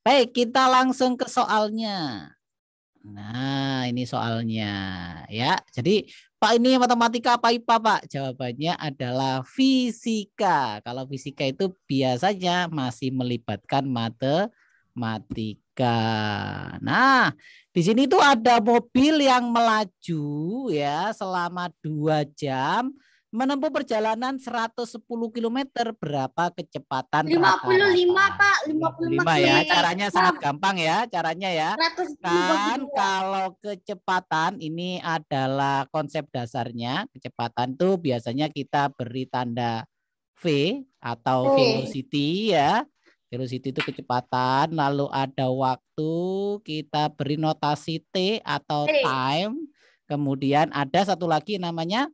Baik, kita langsung ke soalnya. Nah, ini soalnya ya. Jadi, Pak ini matematika apa IPA, Pak? Jawabannya adalah fisika. Kalau fisika itu biasanya masih melibatkan matematika. Nah, di sini tuh ada mobil yang melaju ya selama dua jam menempuh perjalanan 110 km berapa kecepatan 55 rata-rata? Pak 55, ya caranya sangat gampang ya caranya ya kan kalau kecepatan ini adalah konsep dasarnya kecepatan tuh biasanya kita beri tanda V atau v. velocity ya velocity itu kecepatan lalu ada waktu kita beri notasi T atau time kemudian ada satu lagi namanya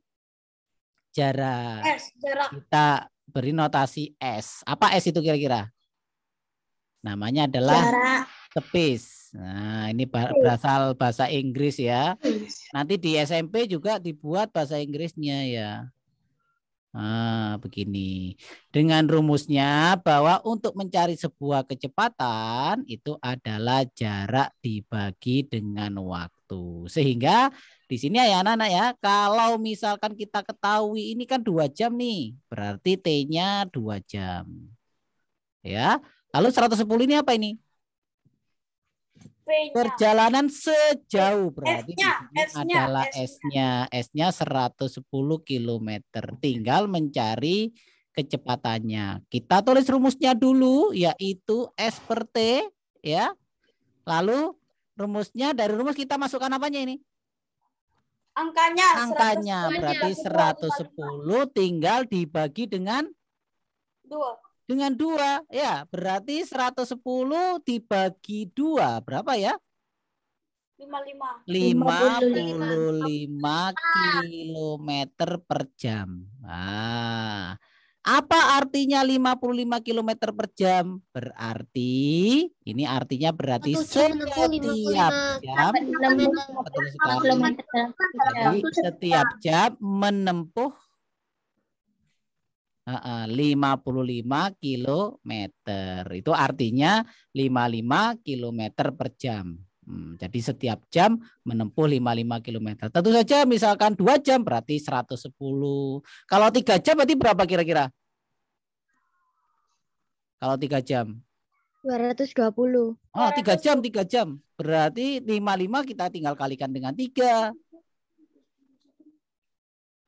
jarak. S, jarak. Kita beri notasi S. Apa S itu kira-kira? Namanya adalah jarak. tepis. Nah, ini berasal bahasa Inggris ya. Nanti di SMP juga dibuat bahasa Inggrisnya ya. Ah, begini. Dengan rumusnya bahwa untuk mencari sebuah kecepatan itu adalah jarak dibagi dengan waktu. Sehingga di sini ya anak-anak ya, kalau misalkan kita ketahui ini kan dua jam nih, berarti T-nya dua jam. Ya, lalu 110 ini apa ini? Perjalanan sejauh berarti S nya S nya adalah S-nya. S-nya 110 km. Tinggal mencari kecepatannya. Kita tulis rumusnya dulu yaitu S per T ya. Lalu rumusnya dari rumus kita masukkan apanya ini? angkanya angkanya 110, berarti 110 tinggal dibagi dengan dua dengan dua ya berarti 110 dibagi dua berapa ya 55 55 kilometer per jam ah apa artinya 55 km per jam? Berarti, ini artinya berarti setiap jam, Jadi, setiap jam menempuh 55 km. Itu artinya 55 km per jam. Hmm, jadi setiap jam menempuh 55 km. Tentu saja misalkan 2 jam berarti 110. Kalau 3 jam berarti berapa kira-kira? Kalau 3 jam? 220. Oh, 3 jam, 3 jam. Berarti 55 kita tinggal kalikan dengan 3.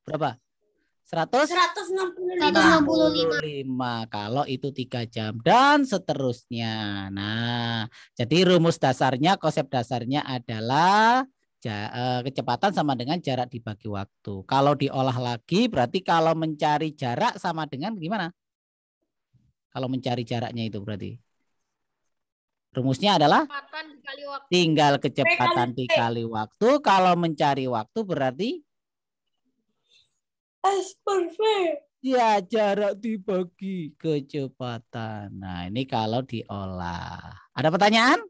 Berapa? 100 165. lima. kalau itu tiga jam dan seterusnya. Nah, jadi rumus dasarnya konsep dasarnya adalah eh, kecepatan sama dengan jarak dibagi waktu. Kalau diolah lagi berarti kalau mencari jarak sama dengan gimana? Kalau mencari jaraknya itu berarti Rumusnya adalah tinggal kecepatan dikali waktu. Kalau mencari waktu berarti es V. Ya, jarak dibagi kecepatan. Nah, ini kalau diolah. Ada pertanyaan?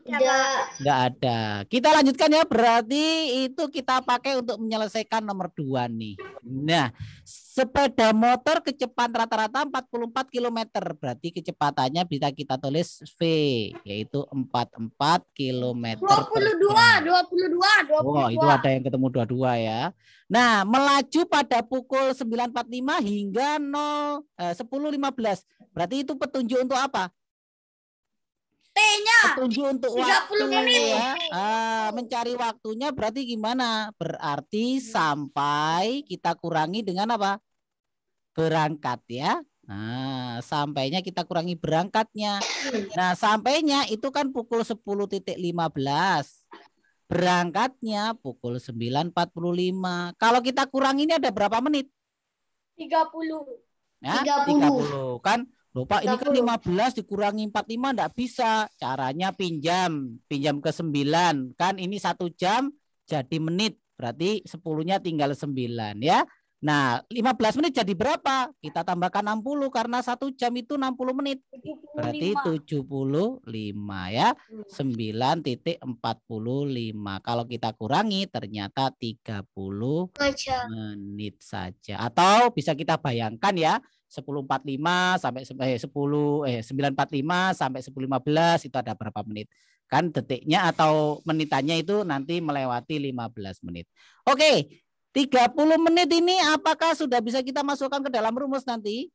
Enggak iya, ada. Kita lanjutkan ya. Berarti itu kita pakai untuk menyelesaikan nomor dua nih. Nah, sepeda motor kecepatan rata-rata 44 km. Berarti kecepatannya bisa kita tulis V, yaitu 44 km. 22, 22, 22. Oh, itu ada yang ketemu 22 ya. Nah, melaju pada pukul 9.45 hingga 0 eh, 10.15. Berarti itu petunjuk untuk apa? T-nya. Setuju untuk 30 waktu menit. ya. Ah, mencari waktunya berarti gimana? Berarti hmm. sampai kita kurangi dengan apa? Berangkat ya. Nah, sampainya kita kurangi berangkatnya. Hmm. Nah, sampainya itu kan pukul 10.15. Berangkatnya pukul 9.45. Kalau kita kurangi ini ada berapa menit? 30. Ya, 30. 30 kan? Loh Pak, ini kan 15 dikurangi 45 enggak bisa. Caranya pinjam, pinjam ke 9. Kan ini satu jam jadi menit. Berarti 10-nya tinggal 9 ya. Nah, 15 menit jadi berapa? Kita tambahkan 60 karena satu jam itu 60 menit. Berarti 75 ya. 9.45. Kalau kita kurangi ternyata 30 menit saja. Atau bisa kita bayangkan ya, 10.45 sampai eh, 10 eh 9.45 sampai 10.15 itu ada berapa menit. Kan detiknya atau menitannya itu nanti melewati 15 menit. Oke, 30 menit ini apakah sudah bisa kita masukkan ke dalam rumus nanti?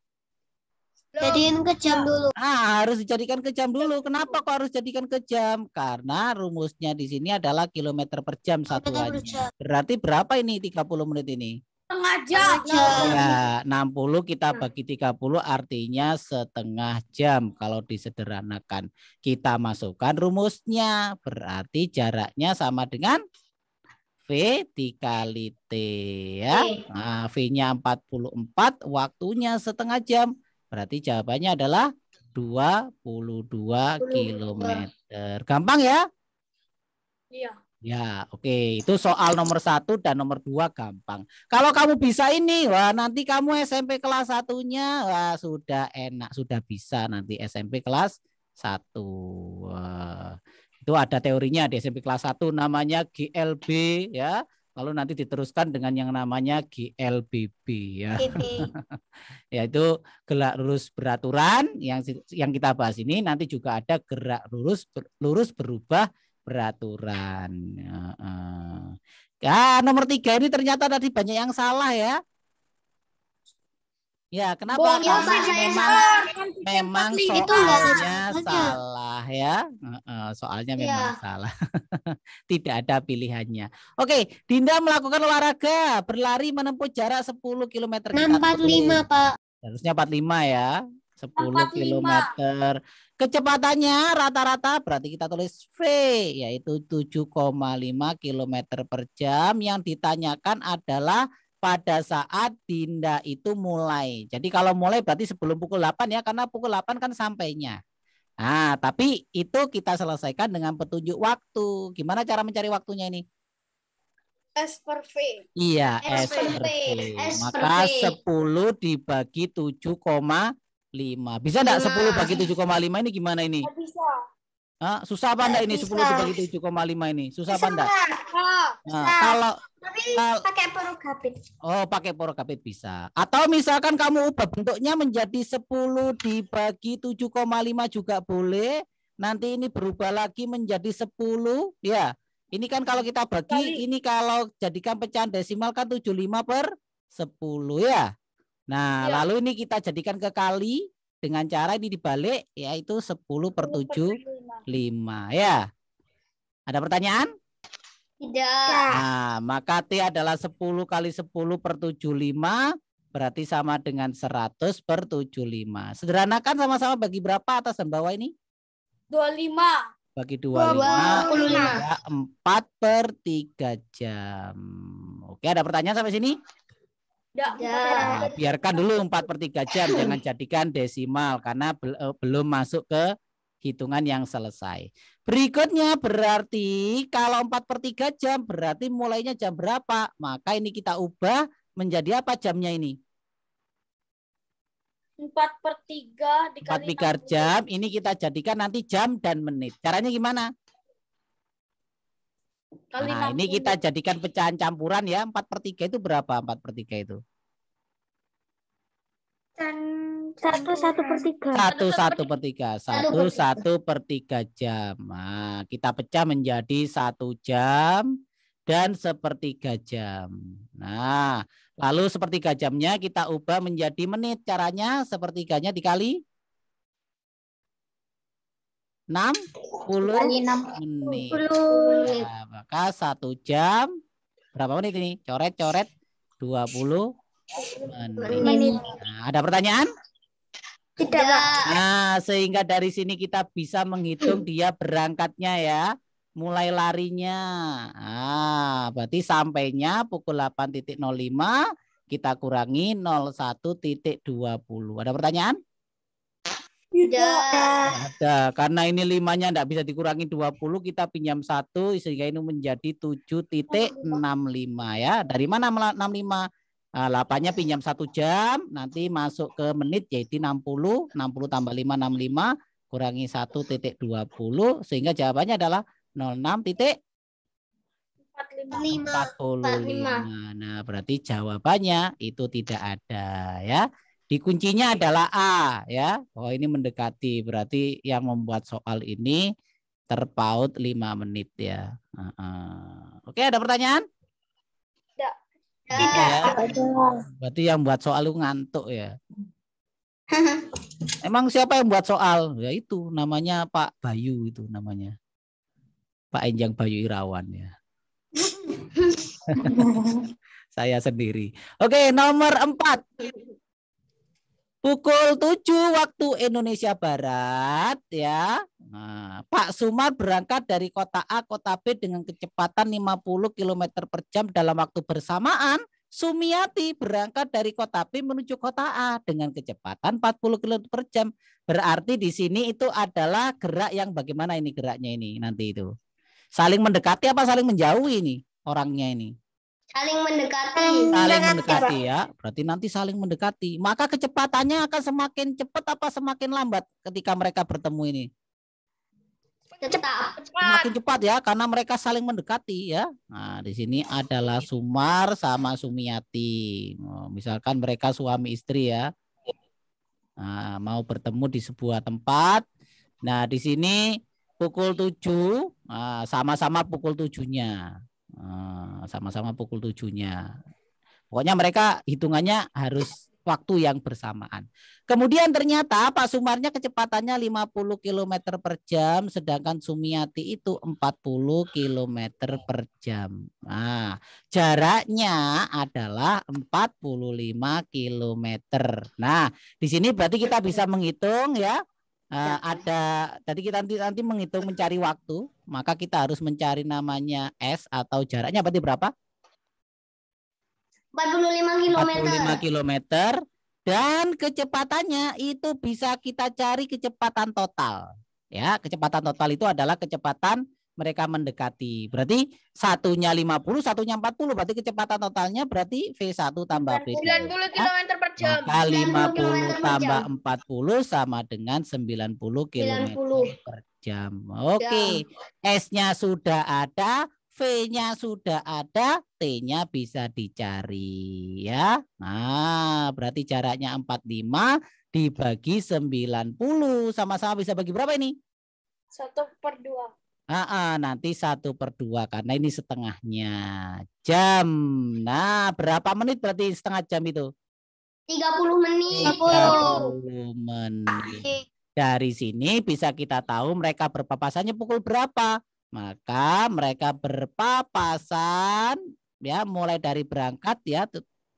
Jadikan ke jam dulu. Ah, harus dijadikan ke jam dulu. Kenapa kok harus jadikan ke jam? Karena rumusnya di sini adalah kilometer per jam satuannya. Berarti berapa ini 30 menit ini? setengah jam. Ya, 60 kita bagi 30 artinya setengah jam kalau disederhanakan. Kita masukkan rumusnya, berarti jaraknya sama dengan V dikali T ya. Nah, V-nya 44, waktunya setengah jam. Berarti jawabannya adalah 22 km. Gampang ya? Iya. Ya, oke. Okay. Itu soal nomor satu dan nomor dua gampang. Kalau kamu bisa ini, wah nanti kamu SMP kelas satunya, wah sudah enak, sudah bisa nanti SMP kelas satu. Wah, itu ada teorinya di SMP kelas satu namanya GLB ya. Lalu nanti diteruskan dengan yang namanya GLBB ya. ya. itu gerak lurus beraturan yang yang kita bahas ini nanti juga ada gerak lurus lurus berubah Peraturan. Ya, ya nomor tiga ini ternyata tadi banyak yang salah ya. Ya, kenapa? Karena ya, memang, memang soalnya itu salah ya. Soalnya iya. memang ya. salah. Tidak ada pilihannya. Oke, Dinda melakukan olahraga, berlari menempuh jarak 10 km. 45, Pak. Harusnya 45 ya. 10 45. km Kecepatannya rata-rata berarti kita tulis V yaitu 7,5 km per jam. Yang ditanyakan adalah pada saat Dinda itu mulai. Jadi kalau mulai berarti sebelum pukul 8 ya karena pukul 8 kan sampainya. Nah, tapi itu kita selesaikan dengan petunjuk waktu. Gimana cara mencari waktunya ini? S per V. Iya, S, S per V. V. S Maka per V. 10 dibagi 7,5 lima Bisa enggak iya. tujuh bagi lima ini gimana ini? bisa. Hah? Susah apa enggak ini sepuluh dibagi tujuh koma lima ini? Susah apa enggak? Oh, nah, kalau tapi kalau, pakai porogapit. Oh, pakai porogapit bisa. Atau misalkan kamu ubah bentuknya menjadi sepuluh dibagi tujuh koma lima juga boleh. Nanti ini berubah lagi menjadi sepuluh. ya. Ini kan kalau kita bagi, ini kalau jadikan pecahan desimal kan tujuh lima per sepuluh ya. Nah, ya. lalu ini kita jadikan ke kali dengan cara ini dibalik yaitu 10 per 7 5. ya. Ada pertanyaan? Tidak. Ya. Nah, maka T adalah 10 kali 10 per 7, 5. berarti sama dengan 100 per 7, 5. Sederhanakan sama-sama bagi berapa atas dan bawah ini? 25. Bagi 25, 25. 4 per 3 jam. Oke, ada pertanyaan sampai sini? Ya. Nah, biarkan dulu 4 per 3 jam, jangan jadikan desimal karena bel eh, belum masuk ke hitungan yang selesai. Berikutnya berarti kalau 4 per 3 jam berarti mulainya jam berapa? Maka ini kita ubah menjadi apa jamnya ini? 4 per 3 dikali 4 per 3 jam ini kita jadikan nanti jam dan menit. Caranya gimana? Kali nah, 60. ini kita jadikan pecahan campuran ya. 4 per 3 itu berapa 4 per 3 itu? satu satu per tiga satu satu per tiga satu satu per tiga jam nah, kita pecah menjadi satu jam dan sepertiga jam nah lalu sepertiga jamnya kita ubah menjadi menit caranya sepertiganya dikali enam puluh menit nah, maka satu jam berapa menit ini coret coret dua puluh Nah, ada pertanyaan? Tidak. Nah, sehingga dari sini kita bisa menghitung dia berangkatnya ya. Mulai larinya. Ah, berarti sampainya pukul 8.05 kita kurangi 01.20. Ada pertanyaan? Tidak. Ada. Karena ini limanya tidak bisa dikurangi 20, kita pinjam satu sehingga ini menjadi 7.65 ya. Dari mana 65? Nah, Lapanya pinjam satu jam, nanti masuk ke menit yaitu 60, 60 tambah 5, 65, kurangi 1.20, sehingga jawabannya adalah enam titik puluh lima. Nah, berarti jawabannya itu tidak ada ya. Dikuncinya adalah A ya. Oh, ini mendekati berarti yang membuat soal ini terpaut 5 menit ya. Uh -uh. Oke, ada pertanyaan? Iya. Tidak. Gitu ya. Iya. Berarti yang buat soal lu ngantuk ya. Emang siapa yang buat soal? Ya itu namanya Pak Bayu itu namanya. Pak Enjang Bayu Irawan ya. Saya sendiri. Oke, nomor empat pukul 7 waktu Indonesia Barat ya. Nah, Pak Sumar berangkat dari kota A kota B dengan kecepatan 50 km per jam dalam waktu bersamaan. Sumiati berangkat dari kota B menuju kota A dengan kecepatan 40 km per jam. Berarti di sini itu adalah gerak yang bagaimana ini geraknya ini nanti itu. Saling mendekati apa saling menjauhi ini orangnya ini. Saling mendekati. Saling mendekati ya. Berarti nanti saling mendekati. Maka kecepatannya akan semakin cepat apa semakin lambat ketika mereka bertemu ini? Cepat. Semakin cepat ya karena mereka saling mendekati ya. Nah, di sini adalah Sumar sama Sumiati. Oh, misalkan mereka suami istri ya. Nah, mau bertemu di sebuah tempat. Nah, di sini pukul tujuh, nah, sama-sama pukul tujuhnya. Ah, sama-sama pukul tujuhnya. Pokoknya mereka hitungannya harus waktu yang bersamaan. Kemudian ternyata Pak Sumarnya kecepatannya 50 km per jam, sedangkan Sumiati itu 40 km per jam. Nah, jaraknya adalah 45 km. Nah, di sini berarti kita bisa menghitung ya. Uh, ada tadi kita nanti nanti menghitung mencari waktu maka kita harus mencari namanya S atau jaraknya berarti berapa? 45 km. 45 km dan kecepatannya itu bisa kita cari kecepatan total. Ya, kecepatan total itu adalah kecepatan mereka mendekati. Berarti satunya 50, satunya 40. Berarti kecepatan totalnya berarti V1 tambah V2. 90 km per jam. Maka 50 tambah 40 sama dengan 90 km 90. per jam. Oke, okay. S-nya sudah ada, V-nya sudah ada, T-nya bisa dicari ya. Nah, berarti jaraknya 45 dibagi 90. Sama-sama bisa bagi berapa ini? Satu per dua. Ah, ah, nanti satu per dua karena ini setengahnya jam. Nah, berapa menit berarti setengah jam itu? 30 menit. 30 menit. Dari sini bisa kita tahu mereka berpapasannya pukul berapa. Maka mereka berpapasan ya mulai dari berangkat ya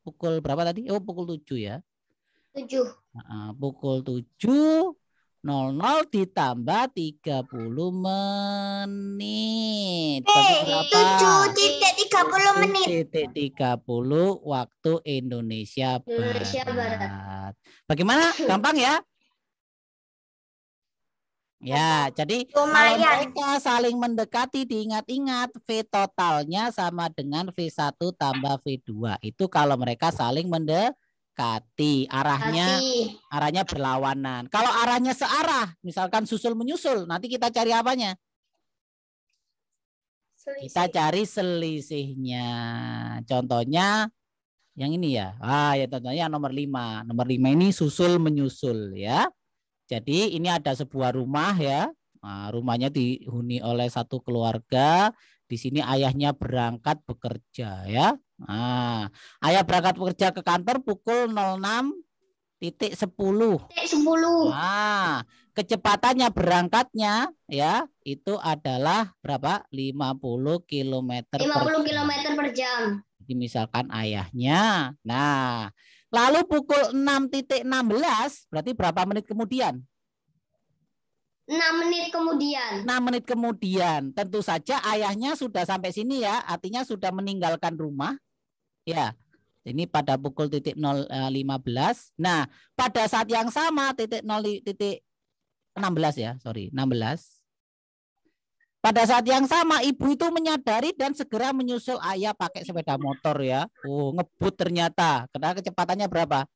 pukul berapa tadi? Oh pukul 7 ya. 7. pukul 7.00 nol ditambah 30 menit. tiga puluh menit. Eh, titik 30 waktu Indonesia Barat. Indonesia Barat. Bagaimana? Gampang ya? Ya, iya. jadi Lumayan. kalau mereka ya. saling mendekati diingat-ingat V totalnya sama dengan V1 tambah V2. Itu kalau mereka saling mendekati, arahnya arahnya berlawanan. Kalau arahnya searah, misalkan susul menyusul, nanti kita cari apanya? Selisih. Kita cari selisihnya. Contohnya yang ini ya. Ah, ya contohnya nomor 5. Nomor 5 ini susul menyusul ya. Jadi ini ada sebuah rumah ya. Nah, rumahnya dihuni oleh satu keluarga. Di sini ayahnya berangkat bekerja ya. Nah, ayah berangkat bekerja ke kantor pukul 06.10. titik 10. Titik 10. Nah, kecepatannya berangkatnya ya itu adalah berapa? 50 km 50 per km per jam. Jadi misalkan ayahnya. Nah, Lalu pukul 6.16 berarti berapa menit kemudian? 6 menit kemudian. 6 menit kemudian. Tentu saja ayahnya sudah sampai sini ya, artinya sudah meninggalkan rumah. Ya. Ini pada pukul titik 015. Eh, nah, pada saat yang sama titik 0 titik 16 ya, sorry, 16. Pada saat yang sama ibu itu menyadari dan segera menyusul ayah pakai sepeda motor ya. Oh, ngebut ternyata. Karena kecepatannya berapa?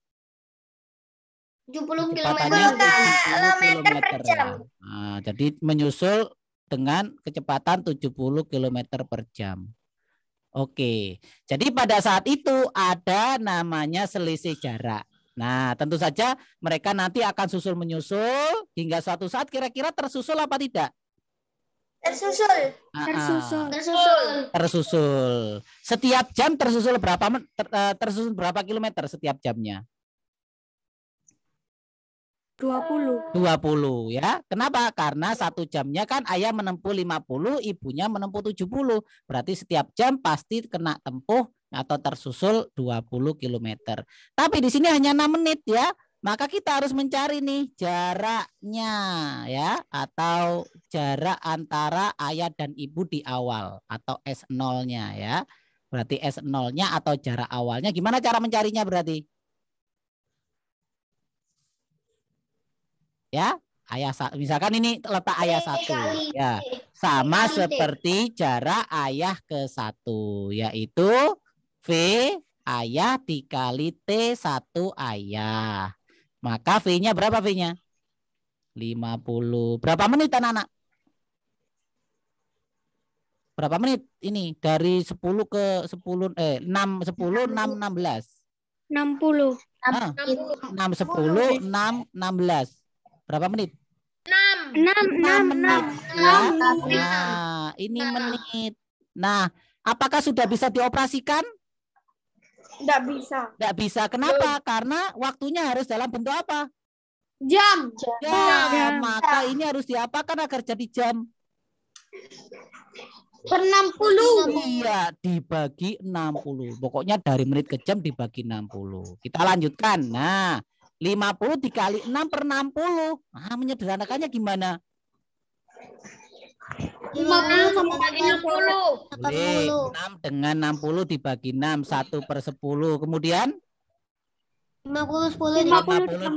70 km per ya. jam. Nah, jadi menyusul dengan kecepatan 70 km per jam. Oke. Jadi pada saat itu ada namanya selisih jarak. Nah, tentu saja mereka nanti akan susul menyusul hingga suatu saat kira-kira tersusul apa tidak? Tersusul. Ah, ah. Tersusul. Tersusul. Tersusul. Setiap jam tersusul berapa ter, eh, tersusul berapa kilometer setiap jamnya? 20. 20 ya. Kenapa? Karena satu jamnya kan ayah menempuh 50, ibunya menempuh 70. Berarti setiap jam pasti kena tempuh atau tersusul 20 km. Tapi di sini hanya 6 menit ya maka kita harus mencari nih jaraknya ya atau jarak antara ayah dan ibu di awal atau S0-nya ya. Berarti S0-nya atau jarak awalnya gimana cara mencarinya berarti? Ya, ayah misalkan ini letak ayah satu ya. Sama seperti jarak ayah ke satu yaitu V ayah dikali T satu ayah. Maka V-nya berapa V-nya? 50. Berapa menit anak-anak? Berapa menit ini? Dari 10 ke 10 eh 6 10 6 16. 60. Ah, 6 10 6 16. Berapa menit? 6 6 6 6, Nah, ini menit. Nah, apakah sudah bisa dioperasikan? Tidak bisa. Tidak bisa. Kenapa? Karena waktunya harus dalam bentuk apa? Jam. Jam. jam. jam. Maka ini harus diapakan agar jadi jam? Per 60. Iya, dibagi 60. Pokoknya dari menit ke jam dibagi 60. Kita lanjutkan. Nah, 50 dikali 6 per 60. Nah, menyederhanakannya gimana? 50 iya, sama 60. 6 dengan 60 dibagi 6, 1 per 10. Kemudian? 50, 10, 50, 50 dan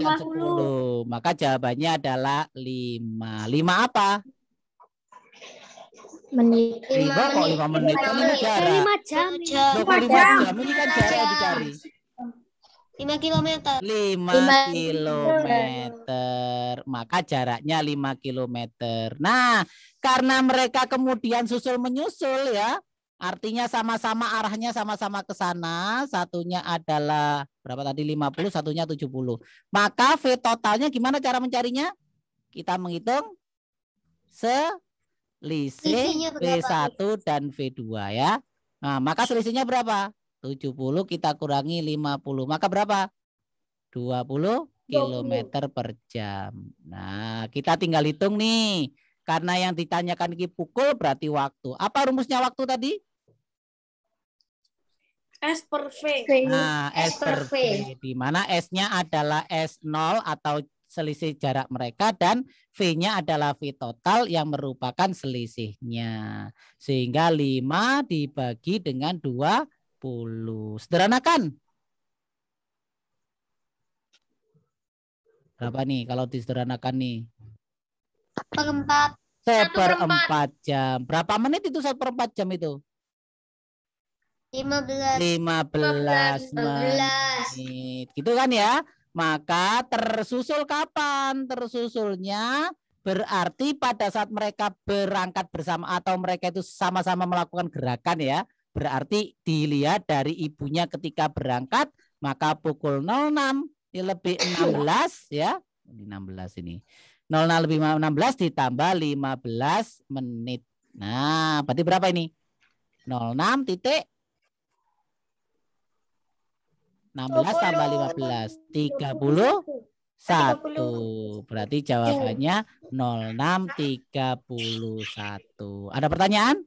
10. 10. Maka jawabannya adalah 5. 5 apa? Menit. 5 kok 5 menit? 5 jam. 25 jam 5 jam. 5 5 kilometer. 5, 5 kilometer. Maka jaraknya 5 kilometer. Nah, karena mereka kemudian susul menyusul ya, artinya sama-sama arahnya sama-sama ke sana, satunya adalah berapa tadi 50, satunya 70. Maka V totalnya gimana cara mencarinya? Kita menghitung selisih V1 dan V2 ya. Nah, maka selisihnya berapa? 70 kita kurangi 50. Maka berapa? 20 km per jam. Nah, kita tinggal hitung nih. Karena yang ditanyakan ini pukul berarti waktu. Apa rumusnya waktu tadi? S per V. Nah, S, S per V. v. Di mana S-nya adalah S0 atau selisih jarak mereka dan V-nya adalah V total yang merupakan selisihnya. Sehingga 5 dibagi dengan dua. 10 Sederhanakan. Berapa nih kalau disederhanakan nih? Seperempat jam. Berapa menit itu seperempat jam itu? 15. 15, 15 menit. Gitu kan ya? Maka tersusul kapan? Tersusulnya berarti pada saat mereka berangkat bersama atau mereka itu sama-sama melakukan gerakan ya. Berarti dilihat dari ibunya ketika berangkat, maka pukul 06 lebih 16 ya, di 16 ini. 00 lebih 16 ditambah 15 menit. Nah, berarti berapa ini? 06 titik 16 tambah 15 31 berarti jawabannya 0631 ada pertanyaan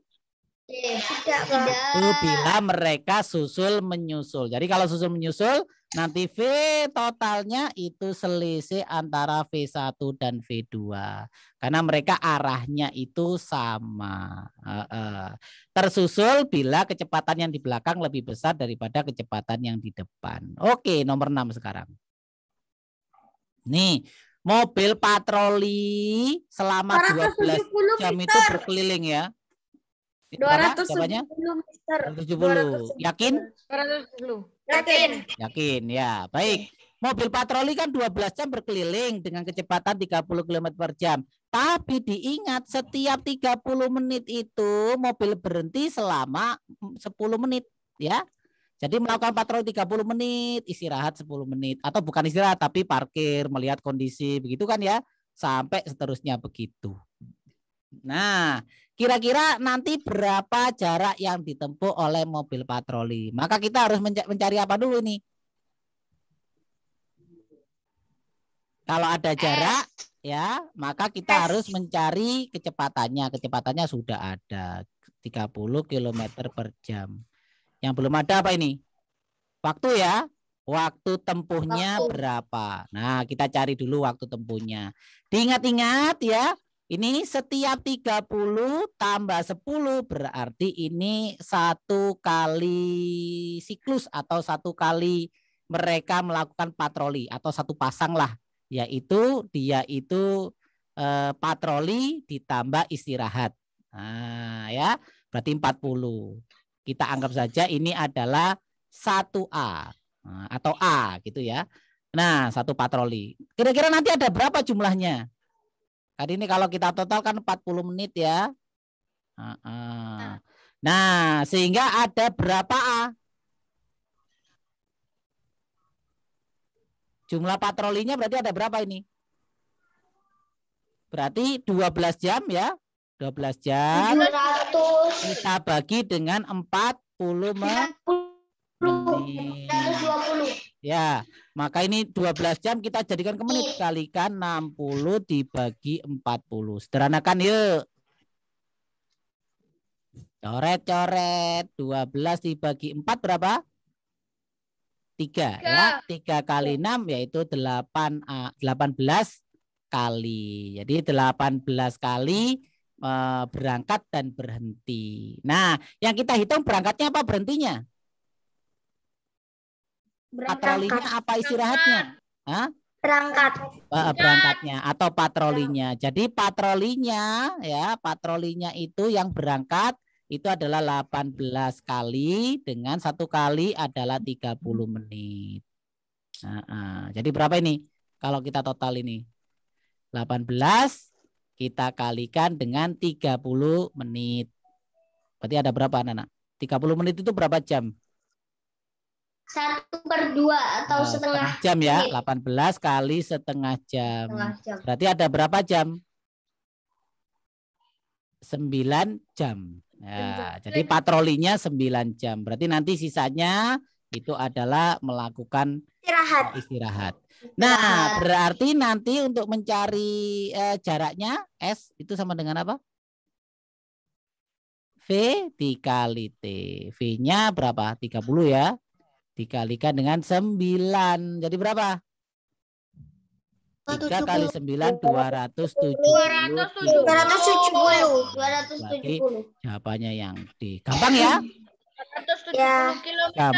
tidak, Tidak. Bila mereka susul menyusul. Jadi kalau susul menyusul, nanti V totalnya itu selisih antara V1 dan V2. Karena mereka arahnya itu sama. Tersusul bila kecepatan yang di belakang lebih besar daripada kecepatan yang di depan. Oke, nomor 6 sekarang. Nih, mobil patroli selama 12 jam itu berkeliling ya. 270 Mister. 270. Yakin? 270. Yakin. Yakin ya. Baik. Mobil patroli kan 12 jam berkeliling dengan kecepatan 30 km per jam. Tapi diingat setiap 30 menit itu mobil berhenti selama 10 menit ya. Jadi melakukan patroli 30 menit, istirahat 10 menit atau bukan istirahat tapi parkir melihat kondisi begitu kan ya sampai seterusnya begitu. Nah, kira-kira nanti berapa jarak yang ditempuh oleh mobil patroli. Maka kita harus mencari apa dulu nih? Kalau ada jarak ya, maka kita harus mencari kecepatannya. Kecepatannya sudah ada 30 km per jam. Yang belum ada apa ini? Waktu ya. Waktu tempuhnya waktu. berapa? Nah, kita cari dulu waktu tempuhnya. Diingat-ingat ya, ini setiap 30 tambah 10 berarti ini satu kali siklus atau satu kali mereka melakukan patroli atau satu pasang lah. Yaitu dia itu eh, patroli ditambah istirahat. Nah, ya berarti 40. Kita anggap saja ini adalah 1A eh, atau A gitu ya. Nah, satu patroli. Kira-kira nanti ada berapa jumlahnya? Tadi ini kalau kita total kan 40 menit ya. Nah, sehingga ada berapa A? Jumlah patrolinya berarti ada berapa ini? Berarti 12 jam ya. 12 jam. 700. Kita bagi dengan 40 menit. 40. 20. Ya, maka ini 12 jam kita jadikan ke menit. Iya. Kalikan 60 dibagi 40. Sederhanakan yuk. Coret, coret. 12 dibagi 4 berapa? 3. Ya, 3 kali 6 yaitu 8, 18 eh, kali. Jadi 18 kali eh, berangkat dan berhenti. Nah, yang kita hitung berangkatnya apa berhentinya? patrolinya apa istirahatnya? Hah? Perangkat. Uh, iya. berangkatnya atau patrolinya. Iya. Jadi patrolinya ya, patrolinya itu yang berangkat itu adalah 18 kali dengan satu kali adalah 30 menit. Nah, uh, jadi berapa ini kalau kita total ini? 18 kita kalikan dengan 30 menit. Berarti ada berapa anak-anak? 30 menit itu berapa jam? satu per dua atau eh, setengah, setengah jam ya. Delapan belas kali setengah jam. setengah jam. Berarti ada berapa jam? Sembilan jam. Ya, jadi patrolinya 9 jam. Berarti nanti sisanya itu adalah melakukan eh, istirahat. istirahat. Nah, berarti nanti untuk mencari eh, jaraknya S itu sama dengan apa? V dikali T. V-nya berapa? 30 ya dikalikan dengan 9. Jadi berapa? 3 kali 9 270. 270. 270. Berarti jawabannya yang D. Gampang ya? 170 ya. km.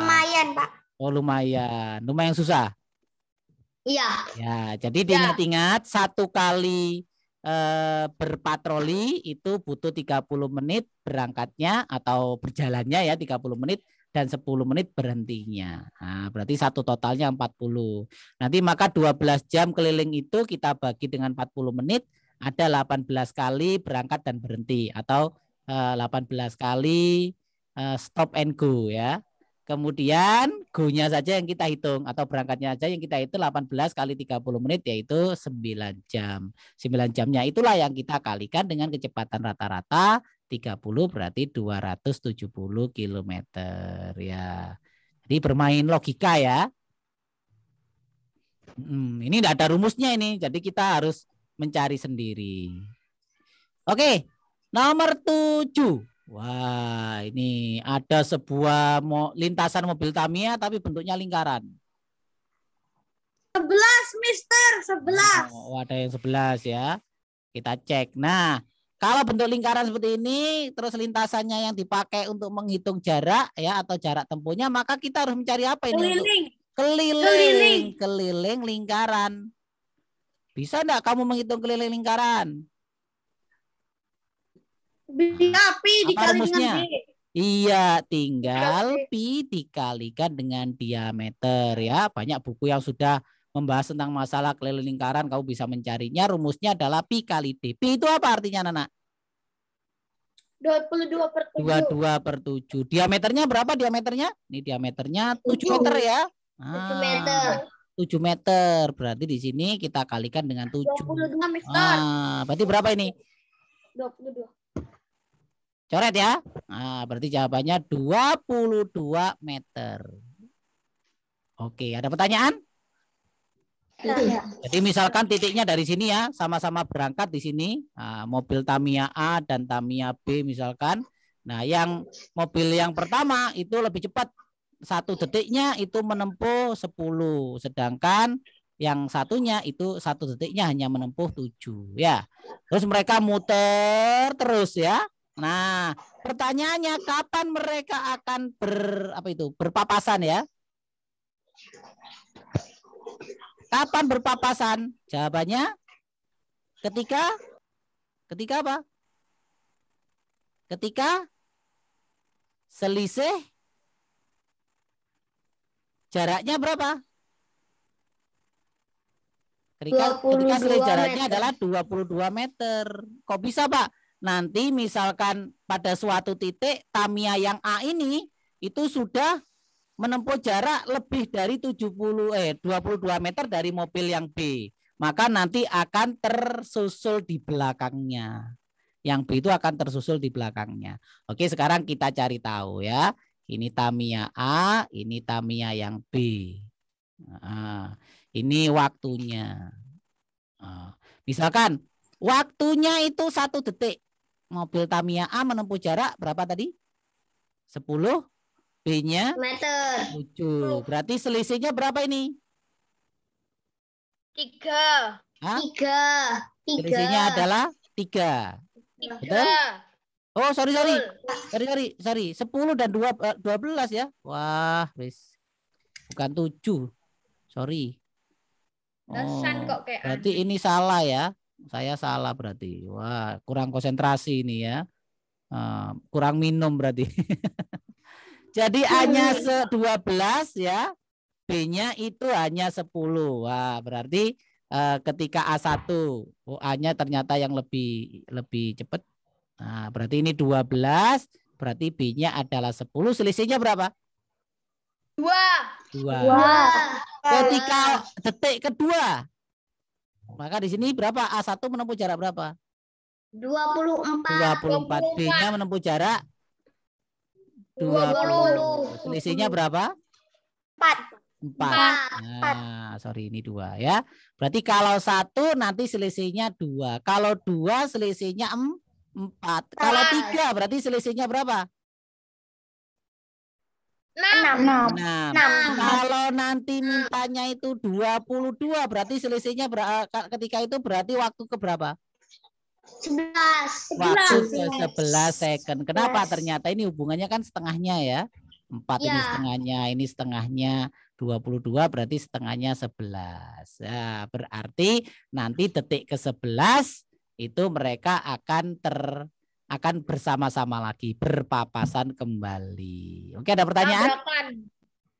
Lumayan, Pak. Oh, lumayan. Lumayan susah. Iya. Ya, jadi iya. diingat-ingat satu kali eh, berpatroli itu butuh 30 menit berangkatnya atau berjalannya ya 30 menit dan 10 menit berhentinya. Nah, berarti satu totalnya 40. Nanti maka 12 jam keliling itu kita bagi dengan 40 menit ada 18 kali berangkat dan berhenti atau 18 eh, kali eh, stop and go ya. Kemudian go-nya saja yang kita hitung atau berangkatnya saja yang kita hitung 18 kali 30 menit yaitu 9 jam. 9 jamnya itulah yang kita kalikan dengan kecepatan rata-rata 30 berarti 270 km ya. Jadi bermain logika ya. Hmm, ini tidak ada rumusnya ini, jadi kita harus mencari sendiri. Oke, nomor 7. Wah, ini ada sebuah lintasan mobil Tamiya tapi bentuknya lingkaran. 11, Mister, 11. Oh, ada yang 11 ya. Kita cek. Nah, kalau bentuk lingkaran seperti ini, terus lintasannya yang dipakai untuk menghitung jarak ya atau jarak tempuhnya, maka kita harus mencari apa ini? Keliling. Untuk? Keliling. Keliling. Keliling lingkaran. Bisa enggak kamu menghitung keliling lingkaran? Bisa, pi dikali dengan B. Iya, tinggal pi dikalikan dengan diameter ya. Banyak buku yang sudah membahas tentang masalah keliling lingkaran, kamu bisa mencarinya. Rumusnya adalah pi kali D. Pi itu apa artinya, Nana? 22 per 7. 22 per 7. Diameternya berapa diameternya? Ini diameternya 7, 7 meter ya. Ah, 7 meter. 7 meter. Berarti di sini kita kalikan dengan 7. 22 meter. Ah, berarti berapa ini? 22. Coret ya. Ah. berarti jawabannya 22 meter. Oke, ada pertanyaan? Iya, iya. Jadi misalkan titiknya dari sini ya, sama-sama berangkat di sini. Nah, mobil Tamia A dan Tamia B misalkan. Nah, yang mobil yang pertama itu lebih cepat satu detiknya itu menempuh 10, sedangkan yang satunya itu satu detiknya hanya menempuh 7 ya. Terus mereka muter terus ya. Nah, pertanyaannya kapan mereka akan ber apa itu? berpapasan ya? Kapan berpapasan? Jawabannya ketika ketika apa? Ketika selisih jaraknya berapa? Ketika, ketika selisih jaraknya meter. adalah 22 meter. Kok bisa, Pak? Nanti misalkan pada suatu titik Tamia yang A ini itu sudah menempuh jarak lebih dari 70 eh 22 meter dari mobil yang B, maka nanti akan tersusul di belakangnya. Yang B itu akan tersusul di belakangnya. Oke, sekarang kita cari tahu ya. Ini Tamiya A, ini Tamiya yang B. Nah, ini waktunya. Nah, misalkan waktunya itu satu detik. Mobil Tamiya A menempuh jarak berapa tadi? 10 B-nya? Meter. 7. Berarti selisihnya berapa ini? 3. Hah? 3. 3. Selisihnya adalah 3. 3. Betul? Oh, sorry, sorry. Sorry, sorry, sorry. 10 dan 2, 12 eh, ya. Wah, wis. Bukan 7. Sorry. Oh, berarti ini salah ya. Saya salah berarti. Wah, kurang konsentrasi ini ya. Uh, kurang minum berarti. Jadi iya, A-nya 12 iya. ya. B-nya itu hanya 10. Wah, berarti uh, ketika A1 oh, A-nya ternyata yang lebih lebih cepat. Nah, berarti ini 12, berarti B-nya adalah 10. Selisihnya berapa? 2. 2. Ketika detik kedua. Maka di sini berapa? A1 menempuh jarak berapa? 24. 24. 24. B-nya menempuh jarak 20. Selisihnya berapa? 4. 4. Nah, sorry ini 2 ya. Berarti kalau 1 nanti selisihnya 2. Kalau 2 selisihnya 4. Kalau 3 berarti selisihnya berapa? 6. 6. 6. 6. Kalau nanti mintanya itu 22 berarti selisihnya eh, ketika itu berarti waktu ke berapa? 11. Waktu ke 11 second. Kenapa? Yes. Ternyata ini hubungannya kan setengahnya ya. 4 yeah. ini ya. setengahnya, ini setengahnya 22 berarti setengahnya 11. Ya, berarti nanti detik ke-11 itu mereka akan ter akan bersama-sama lagi berpapasan kembali. Oke, ada pertanyaan? Tabrakan.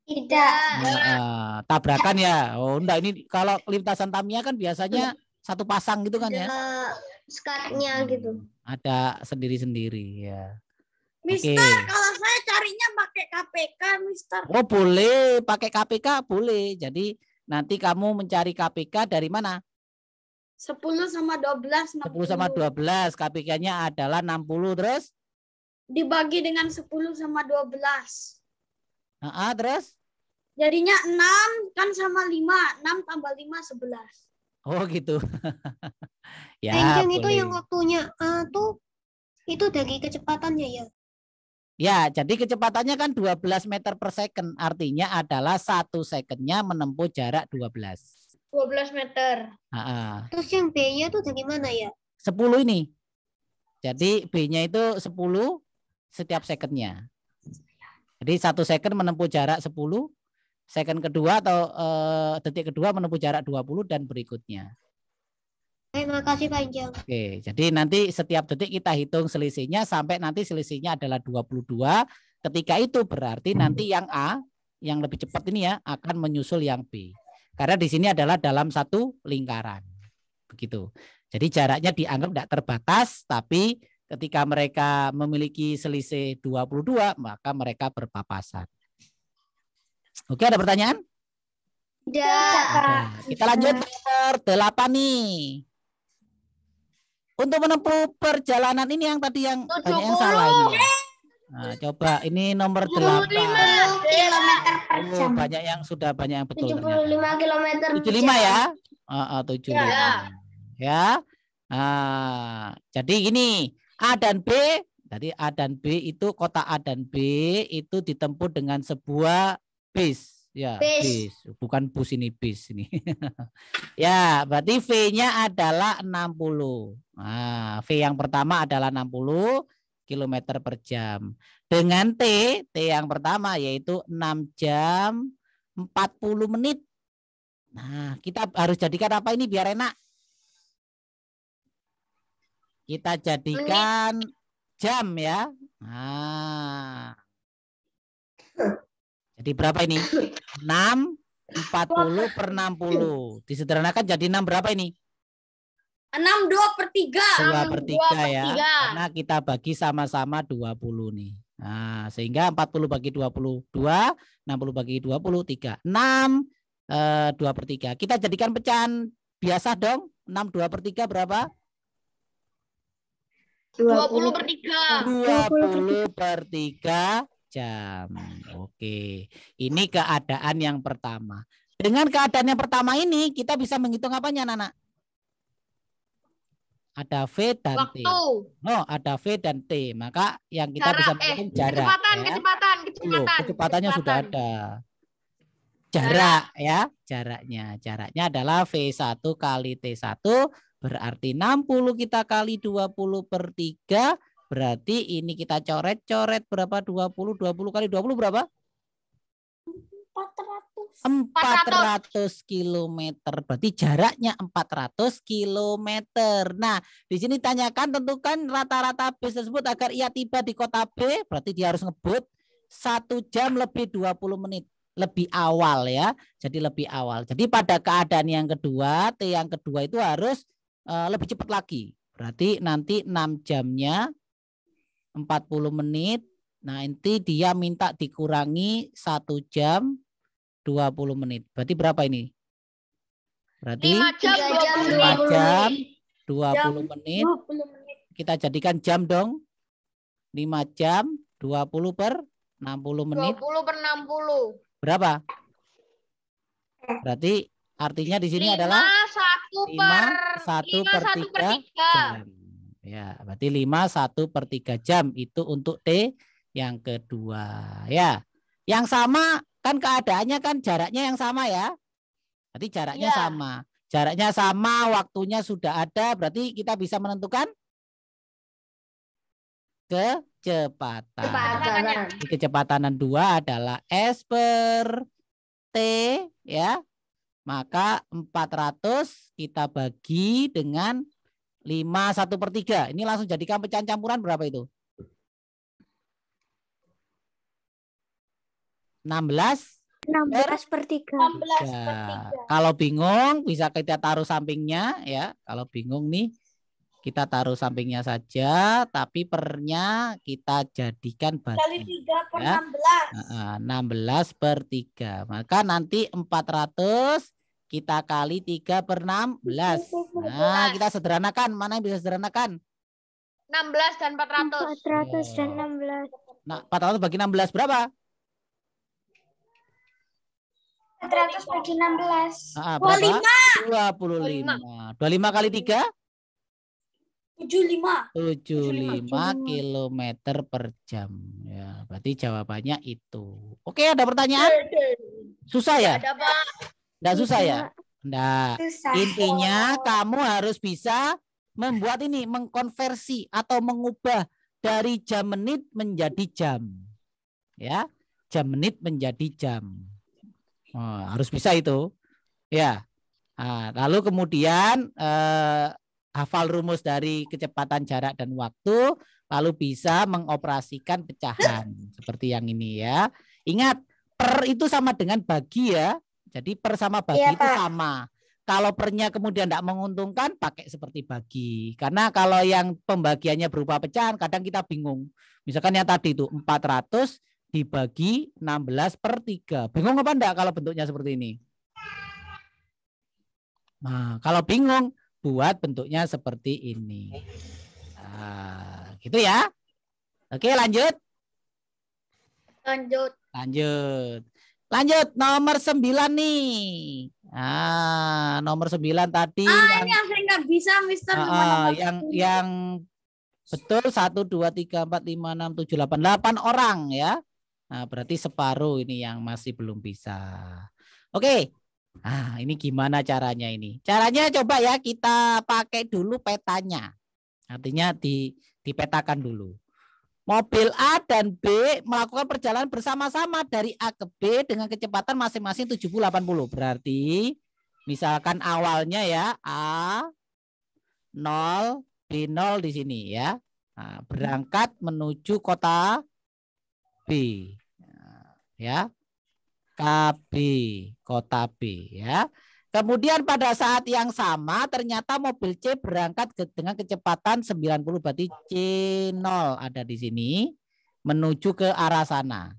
Tidak. Nah, uh, tabrakan ya. Oh, enggak ini kalau lintasan tamia kan biasanya satu pasang gitu kan ya skatnya hmm. gitu. Ada sendiri-sendiri ya. Mister, okay. kalau saya carinya pakai KPK, Mister. Oh, boleh pakai KPK, boleh. Jadi nanti kamu mencari KPK dari mana? 10 sama 12. 60. 10 sama 12, KPK-nya adalah 60 terus dibagi dengan 10 sama 12. Nah, uh, terus jadinya 6 kan sama 5, 6 tambah 5 11. Oh, gitu. Ya, Panjang nah, itu yang waktunya A eh, tuh itu dari kecepatannya ya. Ya, jadi kecepatannya kan 12 meter per second. Artinya adalah satu secondnya menempuh jarak 12. 12 meter. Ha -ha. Terus yang B-nya tuh dari mana ya? 10 ini. Jadi B-nya itu 10 setiap secondnya. Jadi satu second menempuh jarak 10, second kedua atau uh, detik kedua menempuh jarak 20 dan berikutnya. Terima kasih Pak panjang. Oke, jadi nanti setiap detik kita hitung selisihnya sampai nanti selisihnya adalah 22. Ketika itu berarti hmm. nanti yang A yang lebih cepat ini ya akan menyusul yang B. Karena di sini adalah dalam satu lingkaran. Begitu. Jadi jaraknya dianggap tidak terbatas, tapi ketika mereka memiliki selisih 22, maka mereka berpapasan. Oke, ada pertanyaan? Tidak. Kita lanjut ke 8 nih untuk menempuh perjalanan ini yang tadi yang 70. banyak yang salah ini. Nah, coba ini nomor 8. km per jam. Oh, banyak yang sudah banyak yang betul 75 km kilometer per 75 jam. ya? Heeh, uh, uh, 75. Ya. ya. Uh, jadi ini A dan B Tadi A dan B itu kota A dan B itu ditempuh dengan sebuah bis. Ya, bis. bis. Bukan bus ini bis ini. ya, berarti V-nya adalah 60. Nah, V yang pertama adalah 60 km per jam. Dengan T, T yang pertama yaitu 6 jam 40 menit. Nah, kita harus jadikan apa ini biar enak? Kita jadikan jam ya. Nah. Jadi berapa ini? 6 40 per 60. Disederhanakan jadi 6 berapa ini? 6 2 per 3. 2 per 3 ya per 3. karena kita bagi sama-sama 20 nih nah sehingga 40 bagi 22 60 bagi 20 3 6 eh, 2 per 3 kita jadikan pecahan biasa dong 6 2 per 3 berapa 20 per 3 20 per 3 jam oke ini keadaan yang pertama dengan keadaan yang pertama ini kita bisa menghitung apanya Nana ada V dan Waktu. T. No, ada V dan T. Maka yang kita jarak, bisa menghitung eh, jarak. Kecepatan, ya. kecepatan, kecepatan. Loh, kecepatannya kecepatan. sudah ada. Jarak, jarak ya, jaraknya. Jaraknya adalah V1 kali T1 berarti 60 kita kali 20 per 3 berarti ini kita coret-coret berapa 20, 20 kali 20 berapa? 400 empat ratus kilometer Berarti jaraknya empat ratus kilometer. Nah, di sini tanyakan tentukan rata-rata bus tersebut agar ia tiba di kota B, berarti dia harus ngebut satu jam lebih dua puluh menit lebih awal ya. Jadi lebih awal. Jadi pada keadaan yang kedua, T yang kedua itu harus eh, lebih cepat lagi. Berarti nanti enam jamnya empat puluh menit. Nah, inti dia minta dikurangi satu jam 20 menit. Berarti berapa ini? Berarti 5 jam 20 jam 20 menit. 20 menit. Kita jadikan jam dong. 5 jam 20 per 60 menit. 20 per 60. Berapa? Berarti artinya di sini 5, adalah 1 per 1 5, per 1 3, per 3 jam. Ya, berarti 5 1 per 3 jam itu untuk T yang kedua. Ya. Yang sama kan keadaannya kan jaraknya yang sama ya. Berarti jaraknya ya. sama. Jaraknya sama, waktunya sudah ada, berarti kita bisa menentukan kecepatan. Kecepatan. Kecepatan dua adalah S per T ya. Maka 400 kita bagi dengan 5 1 per 3. Ini langsung jadikan pecahan campuran berapa itu? 16 16 per 3. 16 per 3. Kalau bingung bisa kita taruh sampingnya ya. Kalau bingung nih kita taruh sampingnya saja tapi pernya kita jadikan bagi. Kali 3 per ya. 16. 16 per 3. Maka nanti 400 kita kali 3 per 16. Nah, kita sederhanakan. Mana yang bisa sederhanakan? 16 dan 400. 400 dan 16. Nah, 400 bagi 16 berapa? 400 bagi 16. Ah, 25. 25. 25 kali 3? 75. 75, 75 km per jam. Ya, berarti jawabannya itu. Oke, ada pertanyaan? Susah ya? Ada, Pak. Enggak susah ya? Enggak. Intinya kamu harus bisa membuat ini mengkonversi atau mengubah dari jam menit menjadi jam. Ya, jam menit menjadi jam. Oh, harus bisa itu. Ya. Nah, lalu kemudian eh, hafal rumus dari kecepatan jarak dan waktu, lalu bisa mengoperasikan pecahan seperti yang ini ya. Ingat, per itu sama dengan bagi ya. Jadi per sama bagi iya, itu Pak. sama. Kalau pernya kemudian tidak menguntungkan, pakai seperti bagi. Karena kalau yang pembagiannya berupa pecahan, kadang kita bingung. Misalkan yang tadi itu 400 dibagi 16 per 3. Bingung apa enggak kalau bentuknya seperti ini? Nah, kalau bingung, buat bentuknya seperti ini. Nah, gitu ya. Oke, lanjut. Lanjut. Lanjut. Lanjut, nomor 9 nih. Ah, nomor 9 tadi. Ah, yang, ini yang saya nggak bisa, Mister. Ah, nomor ah, yang yang betul 1 2 3 4 5 6 7 8 8 orang ya. Nah, berarti separuh ini yang masih belum bisa. Oke. Ah, ini gimana caranya ini? Caranya coba ya kita pakai dulu petanya. Artinya di dipetakan dulu. Mobil A dan B melakukan perjalanan bersama-sama dari A ke B dengan kecepatan masing-masing 70-80. Berarti misalkan awalnya ya A 0 B 0 di sini ya. Nah, berangkat menuju kota B ya. KB, kota B ya. Kemudian pada saat yang sama ternyata mobil C berangkat dengan kecepatan 90 berarti C0 ada di sini menuju ke arah sana.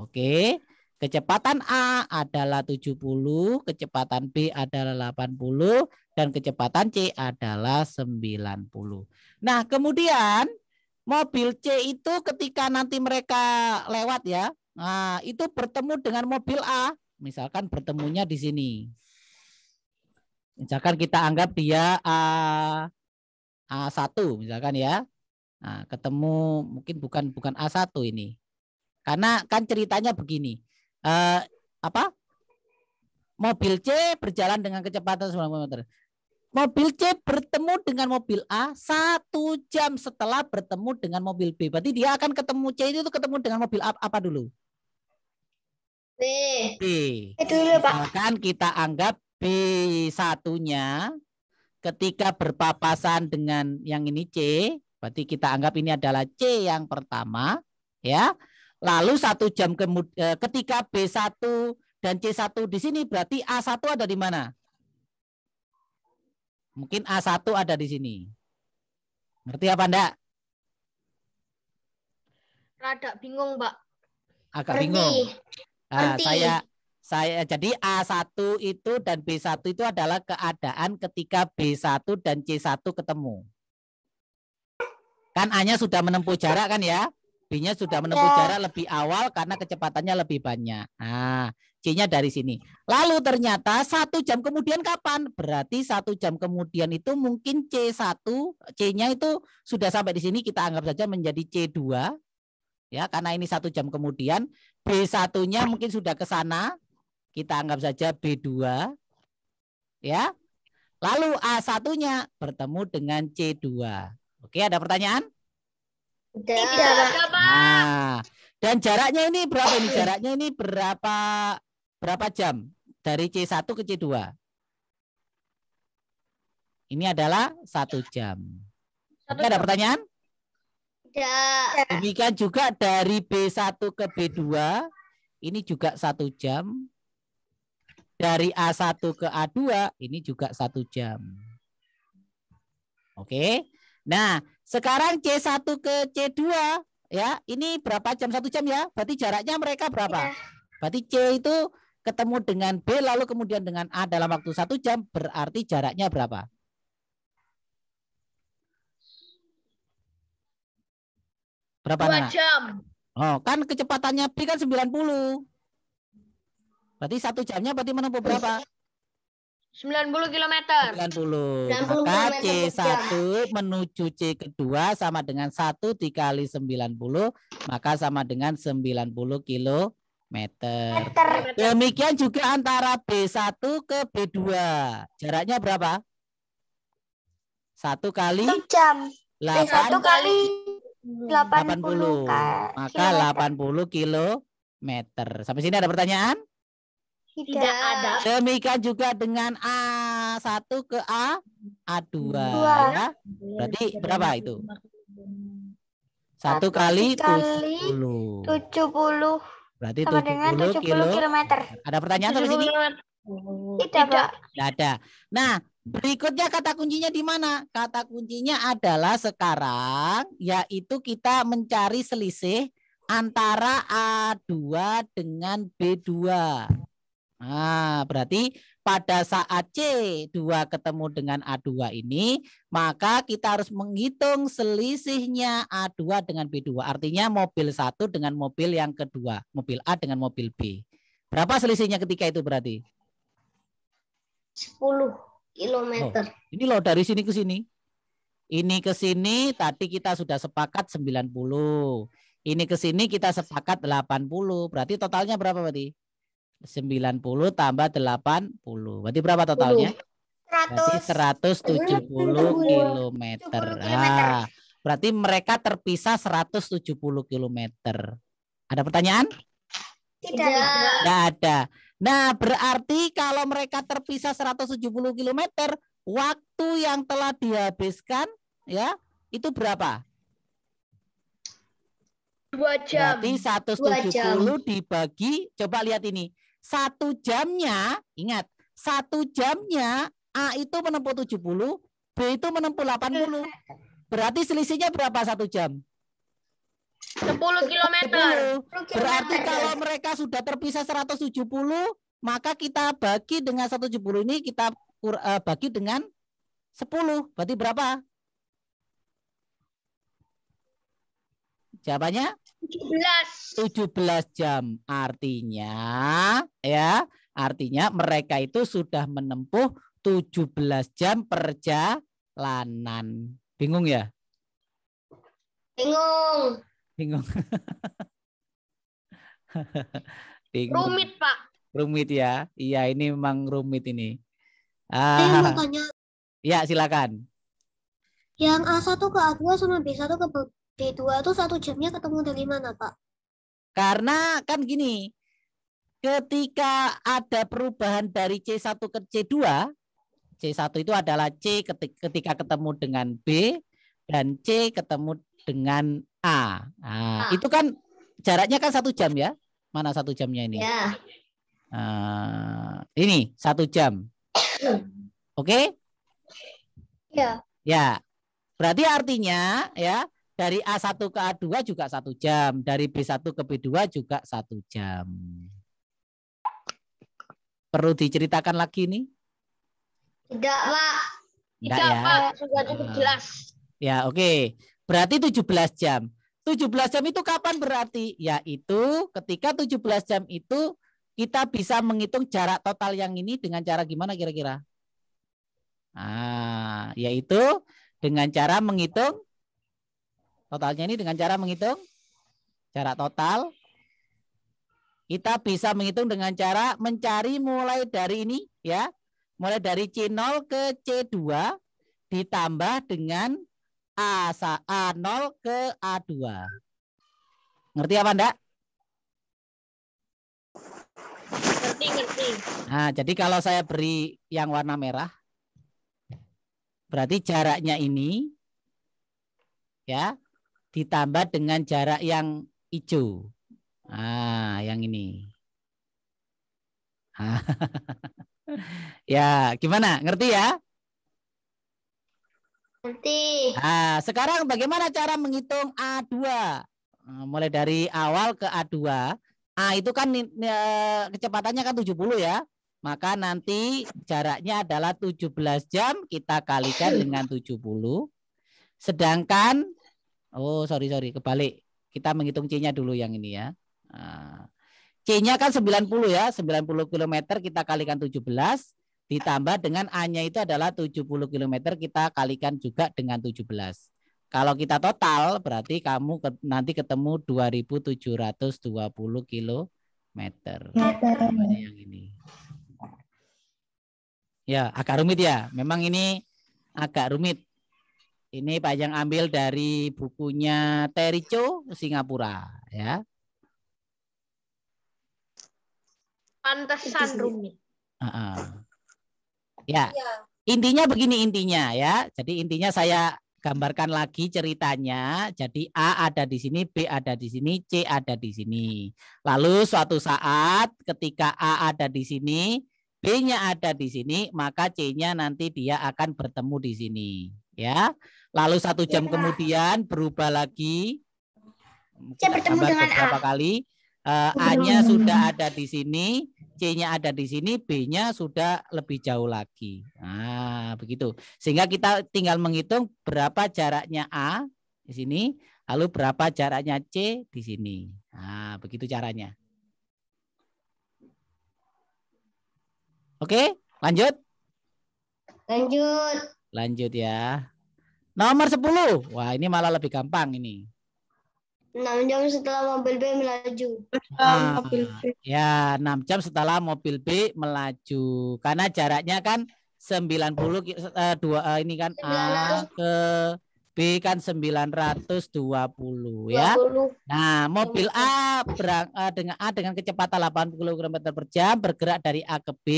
Oke. Kecepatan A adalah 70, kecepatan B adalah 80 dan kecepatan C adalah 90. Nah, kemudian mobil C itu ketika nanti mereka lewat ya, Nah, itu bertemu dengan mobil A, misalkan bertemunya di sini. Misalkan kita anggap dia A A1 misalkan ya. Nah, ketemu mungkin bukan bukan A1 ini. Karena kan ceritanya begini. Eh, apa? Mobil C berjalan dengan kecepatan 90 meter. Mobil C bertemu dengan mobil A satu jam setelah bertemu dengan mobil B. Berarti dia akan ketemu C itu ketemu dengan mobil A apa dulu? B. B. B dulu, ya, Pak. Misalkan kita anggap B satunya ketika berpapasan dengan yang ini C, berarti kita anggap ini adalah C yang pertama, ya. Lalu satu jam kemudian eh, ketika B1 dan C1 di sini berarti A1 ada di mana? Mungkin A1 ada di sini. Ngerti apa enggak? Rada bingung, Pak. Agak Ngerti. bingung. Nah, saya saya jadi A1 itu dan B1 itu adalah keadaan ketika B1 dan C1 ketemu. Kan A-nya sudah menempuh jarak kan ya? B-nya sudah menempuh iya. jarak lebih awal karena kecepatannya lebih banyak. ah C-nya dari sini. Lalu ternyata satu jam kemudian kapan? Berarti satu jam kemudian itu mungkin C1, C-nya itu sudah sampai di sini kita anggap saja menjadi C2. Ya, karena ini satu jam kemudian B1-nya mungkin sudah ke sana. Kita anggap saja B2. Ya. Lalu A1-nya bertemu dengan C2. Oke, ada pertanyaan? Tidak, Nah, dan jaraknya ini berapa ini? Jaraknya ini berapa berapa jam dari C1 ke C2? Ini adalah satu jam. Oke, ada pertanyaan? Tidak. Demikian juga dari B1 ke B2. Ini juga satu jam. Dari A1 ke A2 ini juga satu jam. Oke. Nah, sekarang C1 ke C2 ya, ini berapa jam? Satu jam ya. Berarti jaraknya mereka berapa? Ya. Berarti C itu ketemu dengan B lalu kemudian dengan A dalam waktu satu jam berarti jaraknya berapa? Berapa Dua anak? jam. Oh, kan kecepatannya pi kan 90. Berarti satu jamnya berarti menempuh berapa? 90 km. 90. 90 Maka C1 menuju C kedua sama dengan 1 dikali 90. Maka sama dengan 90 kilo meter. meter. Demikian juga antara B1 ke B2. Jaraknya berapa? Satu kali? Satu jam. 8 B1 kali 80, 80 Kak. Maka kilometer. 80 kilo meter. Sampai sini ada pertanyaan? Tidak, ada. Demikian juga dengan A1 ke A A2 Dua. ya. Berarti berapa itu? Satu kali tujuh 70. Berarti sama 70 dengan 70 kilo. kilometer. Ada pertanyaan sampai sini? Tidak, Tidak, Tidak ada. Nah, Berikutnya kata kuncinya di mana? Kata kuncinya adalah sekarang yaitu kita mencari selisih antara A2 dengan B2. Nah, berarti pada saat C2 ketemu dengan A2 ini, maka kita harus menghitung selisihnya A2 dengan B2. Artinya mobil satu dengan mobil yang kedua, mobil A dengan mobil B. Berapa selisihnya ketika itu berarti? 10 kilometer. Oh, ini loh dari sini ke sini. Ini ke sini tadi kita sudah sepakat 90. Ini ke sini kita sepakat 80. Berarti totalnya berapa berarti? 90 tambah 80. Berarti berapa totalnya? 100. Berarti 170 km. Ah, berarti mereka terpisah 170 km. Ada pertanyaan? Tidak. Tidak ada. Nah, berarti kalau mereka terpisah 170 km, waktu yang telah dihabiskan ya, itu berapa? Dua jam. Berarti 170 jam. dibagi, coba lihat ini. Satu jamnya, ingat, satu jamnya A itu menempuh 70, B itu menempuh 80. Berarti selisihnya berapa satu jam? 10 km. 10. Berarti kalau mereka sudah terpisah 170, maka kita bagi dengan 170 ini kita eh, bagi dengan 10. Berarti berapa? Jawabannya? 17. 17 jam. Artinya ya, artinya mereka itu sudah menempuh 17 jam perjalanan. Bingung ya? Bingung. Bingung. Bingung. Rumit, Pak. Rumit ya. Iya, ini memang rumit ini. Ah. Saya mau ah. tanya. Ya, silakan. Yang A1 ke A2 sama B1 ke B2 itu satu jamnya ketemu dari mana, Pak? Karena kan gini, ketika ada perubahan dari C1 ke C2, C1 itu adalah C ketika ketemu dengan B dan C ketemu dengan A. Nah, A. Itu kan jaraknya kan satu jam ya? Mana satu jamnya ini? Ya. Nah, ini satu jam. Oke? Okay? Ya. Ya. Berarti artinya ya dari A1 ke A2 juga satu jam, dari B1 ke B2 juga satu jam. Perlu diceritakan lagi nih? Tidak, Pak. Tidak, Tidak ya. Pak. Sudah cukup ah. jelas. Ya, oke. Okay. Berarti 17 jam. 17 jam itu kapan berarti? Yaitu ketika 17 jam itu kita bisa menghitung jarak total yang ini dengan cara gimana kira-kira? Ah, yaitu dengan cara menghitung totalnya ini dengan cara menghitung jarak total. Kita bisa menghitung dengan cara mencari mulai dari ini ya, mulai dari C0 ke C2 ditambah dengan A, A0 ke A2. Ngerti apa enggak? Ngerti, ngerti. Nah, jadi kalau saya beri yang warna merah, berarti jaraknya ini ya ditambah dengan jarak yang hijau. Ah, yang ini. Ah, ya, gimana? Ngerti ya? Nanti. Nah, sekarang bagaimana cara menghitung A2? Nah, mulai dari awal ke A2. A itu kan eh, kecepatannya kan 70 ya. Maka nanti jaraknya adalah 17 jam kita kalikan dengan 70. Sedangkan, oh sorry, sorry, kebalik. Kita menghitung C-nya dulu yang ini ya. Nah, C-nya kan 90 ya, 90 km kita kalikan 17. Ditambah dengan A-nya itu adalah 70 km kita kalikan juga dengan 17. Kalau kita total berarti kamu ke, nanti ketemu 2720 kilometer. Yang ini. Ya, agak rumit ya. Memang ini agak rumit. Ini Pak Yang ambil dari bukunya Tericho Singapura ya. Pantesan rumit. Uh -uh. Ya. Iya. Intinya begini intinya ya. Jadi intinya saya gambarkan lagi ceritanya. Jadi A ada di sini, B ada di sini, C ada di sini. Lalu suatu saat ketika A ada di sini, B-nya ada di sini, maka C-nya nanti dia akan bertemu di sini, ya. Lalu satu jam ya. kemudian berubah lagi. Saya bertemu dengan A. kali. Uh, A-nya sudah ada di sini, C-nya ada di sini, B-nya sudah lebih jauh lagi. Nah, begitu. Sehingga kita tinggal menghitung berapa jaraknya A di sini, lalu berapa jaraknya C di sini. Nah, begitu caranya. Oke, lanjut. Lanjut. Lanjut ya. Nomor 10. Wah, ini malah lebih gampang ini. 6 jam setelah mobil B melaju. Ah, Ya, 6 jam setelah mobil B melaju. Karena jaraknya kan 90 uh, eh, dua uh, ini kan 900. A ke B kan 920 20. ya. Nah, mobil A berang, uh, dengan A dengan kecepatan 80 km per jam bergerak dari A ke B.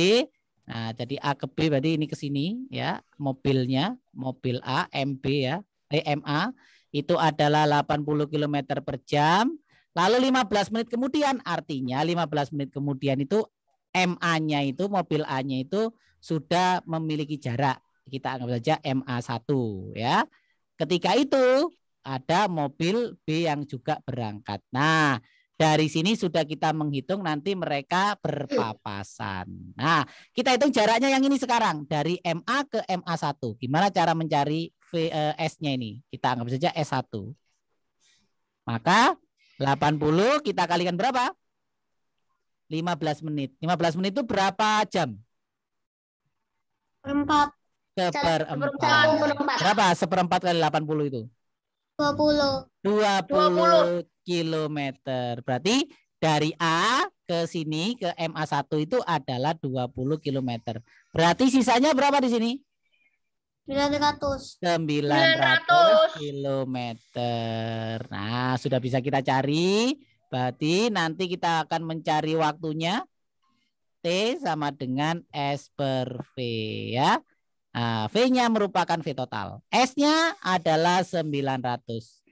Nah, jadi A ke B berarti ini ke sini ya mobilnya, mobil A MB ya, eh MA itu adalah 80 km per jam. Lalu 15 menit kemudian, artinya 15 menit kemudian itu MA-nya itu, mobil A-nya itu sudah memiliki jarak. Kita anggap saja MA1 ya. Ketika itu ada mobil B yang juga berangkat. Nah, dari sini sudah kita menghitung nanti mereka berpapasan. Nah, kita hitung jaraknya yang ini sekarang dari MA ke MA1. Gimana cara mencari eh, S-nya ini? Kita anggap saja S1. Maka 80 kita kalikan berapa? 15 menit. 15 menit itu berapa jam? Seperempat. Seperempat. Berapa? Seperempat kali 80 itu? 20. 20, 20. kilometer. Berarti dari A ke sini ke MA1 itu adalah 20 kilometer. Berarti sisanya berapa di sini? 900. 900 kilometer. Nah, sudah bisa kita cari. Berarti nanti kita akan mencari waktunya T sama dengan S per V ya. Nah, V-nya merupakan V total. S-nya adalah 900.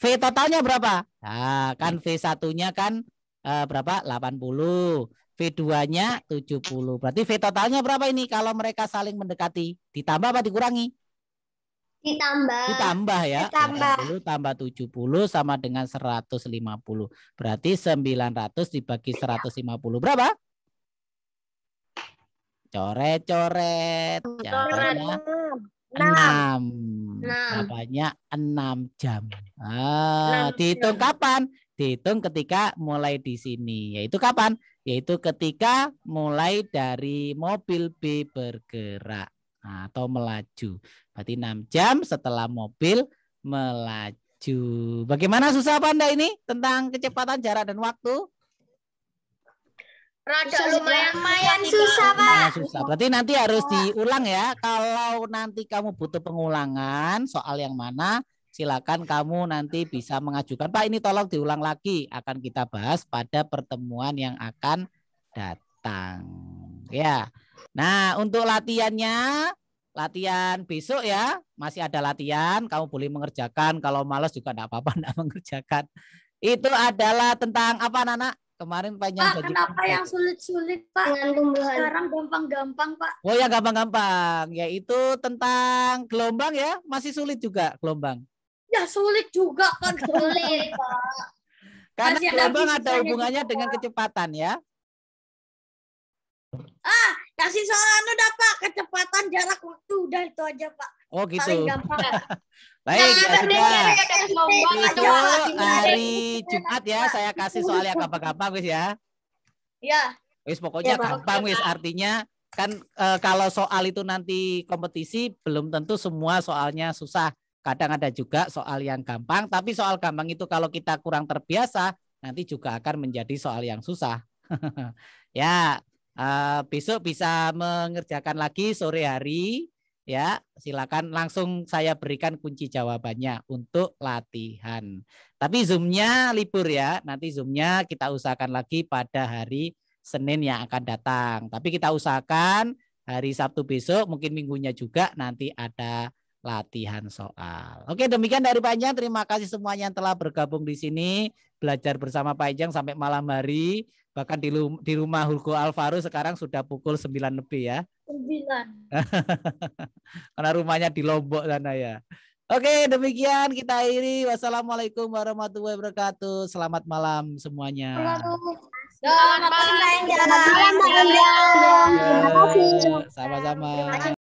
V totalnya berapa? Nah, kan V satunya kan eh, berapa? 80. V2-nya 70. Berarti V totalnya berapa ini kalau mereka saling mendekati? Ditambah apa dikurangi? Ditambah. Ditambah ya. Ditambah. 80 tambah 70 sama dengan 150. Berarti 900 dibagi 150 berapa? Coret-coret. Coret. -coret. Ya, enam. enam. Apanya enam jam. Ah, enam dihitung kapan? Dihitung ketika mulai di sini. Yaitu kapan? Yaitu ketika mulai dari mobil B bergerak nah, atau melaju. Berarti enam jam setelah mobil melaju. Bagaimana susah apa Anda ini tentang kecepatan, jarak, dan waktu? Rada kan lumayan, lumayan susah, Pak. Susah. Berarti nanti harus diulang ya. Kalau nanti kamu butuh pengulangan soal yang mana, silakan kamu nanti bisa mengajukan. Pak, ini tolong diulang lagi. Akan kita bahas pada pertemuan yang akan datang. Ya. Nah, untuk latihannya latihan besok ya masih ada latihan kamu boleh mengerjakan kalau males juga tidak apa-apa tidak mengerjakan itu adalah tentang apa Nana? Kemarin panjang. Pak, kenapa yang sulit-sulit Pak? Dengan Sekarang gampang-gampang Pak. Oh ya gampang-gampang. Yaitu tentang gelombang ya. Masih sulit juga gelombang. Ya sulit juga kan sulit Pak. Karena Masih gelombang ada, gitu, hubungannya juga. dengan kecepatan ya. Ah, kasih soal anu dah Pak, kecepatan jarak waktu udah itu aja Pak. Oh gitu. Paling gampang. Ya. Baik, nah, ya ya, Itu hari iya, Jumat ya, saya kasih soal yang gampang-gampang wis ya. Iya. Wis iya, pokoknya ya, gampang wis artinya kan e, kalau soal itu nanti kompetisi belum tentu semua soalnya susah. Kadang ada juga soal yang gampang, tapi soal gampang itu kalau kita kurang terbiasa nanti juga akan menjadi soal yang susah. ya, e, besok bisa mengerjakan lagi sore hari Ya, silakan langsung saya berikan kunci jawabannya untuk latihan. Tapi zoomnya libur ya. Nanti zoomnya kita usahakan lagi pada hari Senin yang akan datang. Tapi kita usahakan hari Sabtu besok, mungkin minggunya juga nanti ada latihan soal. Oke, demikian dari Pak Terima kasih semuanya yang telah bergabung di sini. Belajar bersama Pak Ijang sampai malam hari bahkan di, di rumah Hulko Alvaro sekarang sudah pukul 9 lebih ya. 9. Karena rumahnya di Lombok sana ya. Oke, demikian kita akhiri. Wassalamualaikum warahmatullahi wabarakatuh. Selamat malam semuanya. Selamat malam. Selamat malam. Selamat iya, malam. Sama-sama.